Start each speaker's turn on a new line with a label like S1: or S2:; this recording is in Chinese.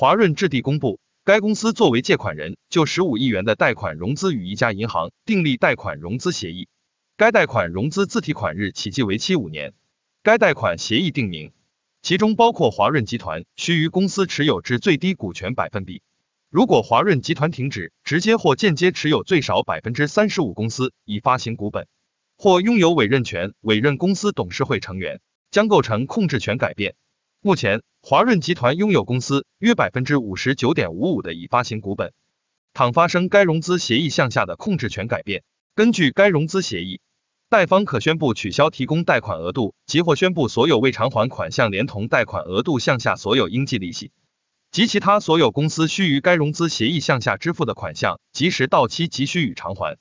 S1: 华润置地公布，该公司作为借款人，就十五亿元的贷款融资与一家银行订立贷款融资协议。该贷款融资自提款日起计为期五年。该贷款协议定明，其中包括华润集团须于公司持有至最低股权百分比。如果华润集团停止直接或间接持有最少百分之三十五公司已发行股本，或拥有委任权委任公司董事会成员，将构成控制权改变。目前，华润集团拥有公司约百分之五十九点五五的已发行股本。倘发生该融资协议项下的控制权改变，根据该融资协议，贷方可宣布取消提供贷款额度，及或宣布所有未偿还款项连同贷款额度项下所有应计利息及其他所有公司须于该融资协议项下支付的款项及时到期急需予
S2: 偿还。